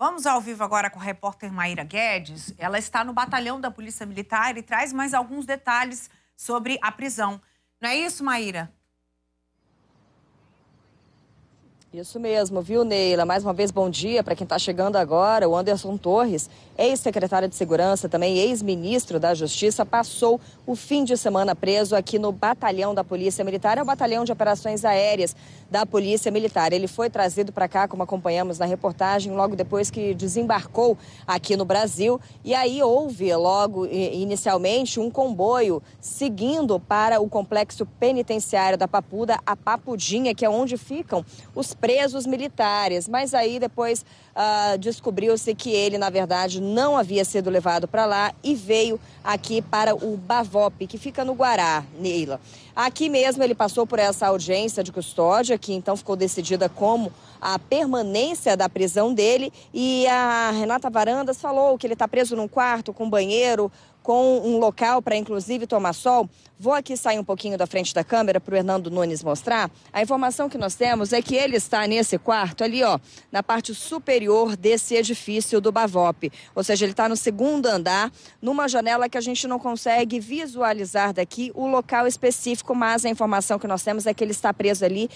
Vamos ao vivo agora com a repórter Maíra Guedes. Ela está no batalhão da Polícia Militar e traz mais alguns detalhes sobre a prisão. Não é isso, Maíra? Isso mesmo, viu, Neila? Mais uma vez, bom dia para quem está chegando agora. O Anderson Torres, ex-secretário de Segurança, também ex-ministro da Justiça, passou o fim de semana preso aqui no Batalhão da Polícia Militar, é o Batalhão de Operações Aéreas da Polícia Militar. Ele foi trazido para cá, como acompanhamos na reportagem, logo depois que desembarcou aqui no Brasil. E aí houve, logo inicialmente, um comboio seguindo para o complexo penitenciário da Papuda, a Papudinha, que é onde ficam os presos militares, mas aí depois ah, descobriu-se que ele, na verdade, não havia sido levado para lá e veio aqui para o Bavop, que fica no Guará, Neila. Aqui mesmo ele passou por essa audiência de custódia, que então ficou decidida como a permanência da prisão dele. E a Renata Varandas falou que ele está preso num quarto com banheiro, com um local para inclusive tomar sol. Vou aqui sair um pouquinho da frente da câmera para o Hernando Nunes mostrar. A informação que nós temos é que ele está nesse quarto ali, ó, na parte superior desse edifício do Bavop. Ou seja, ele está no segundo andar, numa janela que a gente não consegue visualizar daqui o local específico, mas a informação que nós temos é que ele está preso ali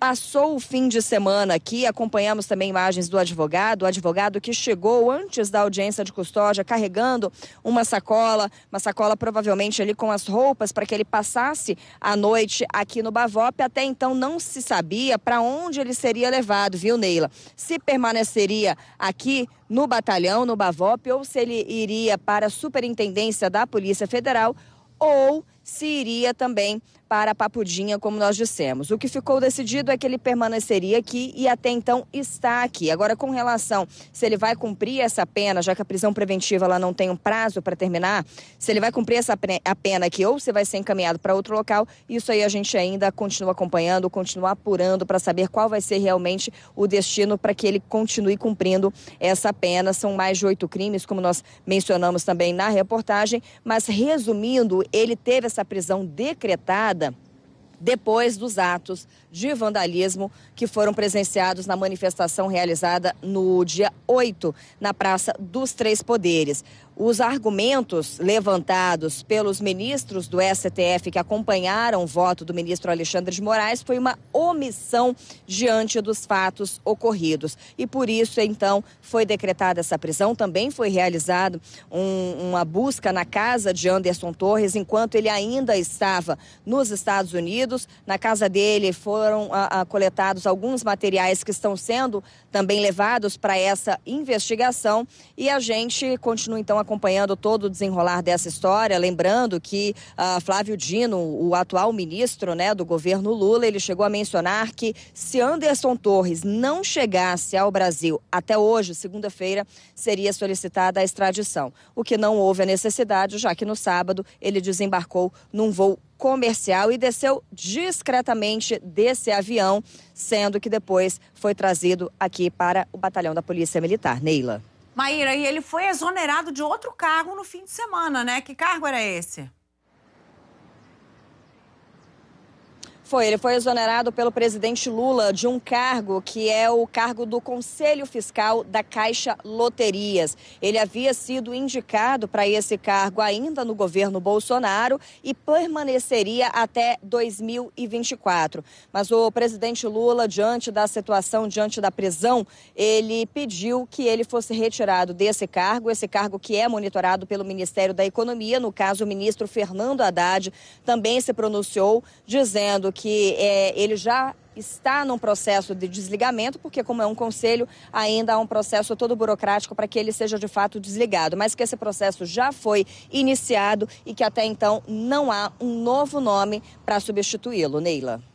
passou o fim de semana aqui. Acompanhamos também imagens do advogado, o advogado que chegou antes da audiência de custódia carregando uma sacola sacola, uma sacola provavelmente ali com as roupas para que ele passasse a noite aqui no Bavop. Até então não se sabia para onde ele seria levado, viu, Neila? Se permaneceria aqui no batalhão, no Bavop, ou se ele iria para a Superintendência da Polícia Federal ou se iria também para Papudinha, como nós dissemos. O que ficou decidido é que ele permaneceria aqui e até então está aqui. Agora, com relação se ele vai cumprir essa pena, já que a prisão preventiva ela não tem um prazo para terminar, se ele vai cumprir essa a pena aqui ou se vai ser encaminhado para outro local, isso aí a gente ainda continua acompanhando, continua apurando para saber qual vai ser realmente o destino para que ele continue cumprindo essa pena. São mais de oito crimes, como nós mencionamos também na reportagem, mas resumindo, ele teve essa prisão decretada queda depois dos atos de vandalismo que foram presenciados na manifestação realizada no dia 8, na Praça dos Três Poderes. Os argumentos levantados pelos ministros do STF que acompanharam o voto do ministro Alexandre de Moraes foi uma omissão diante dos fatos ocorridos. E por isso, então, foi decretada essa prisão. Também foi realizada um, uma busca na casa de Anderson Torres, enquanto ele ainda estava nos Estados Unidos. Na casa dele foram a, ah, a, ah, coletados alguns materiais que estão sendo também levados para essa investigação. E a gente continua, então, acompanhando todo o desenrolar dessa história, lembrando que uh, Flávio Dino, o atual ministro né, do governo Lula, ele chegou a mencionar que se Anderson Torres não chegasse ao Brasil até hoje, segunda-feira, seria solicitada a extradição, o que não houve a necessidade, já que no sábado ele desembarcou num voo comercial e desceu discretamente desse avião, sendo que depois foi trazido aqui para o batalhão da Polícia Militar. Neila. Maíra, e ele foi exonerado de outro cargo no fim de semana, né? Que cargo era esse? Foi, ele foi exonerado pelo presidente Lula de um cargo que é o cargo do Conselho Fiscal da Caixa Loterias. Ele havia sido indicado para esse cargo ainda no governo Bolsonaro e permaneceria até 2024. Mas o presidente Lula, diante da situação, diante da prisão, ele pediu que ele fosse retirado desse cargo, esse cargo que é monitorado pelo Ministério da Economia, no caso o ministro Fernando Haddad também se pronunciou dizendo que é, ele já está num processo de desligamento, porque como é um conselho, ainda há um processo todo burocrático para que ele seja de fato desligado, mas que esse processo já foi iniciado e que até então não há um novo nome para substituí-lo, Neila.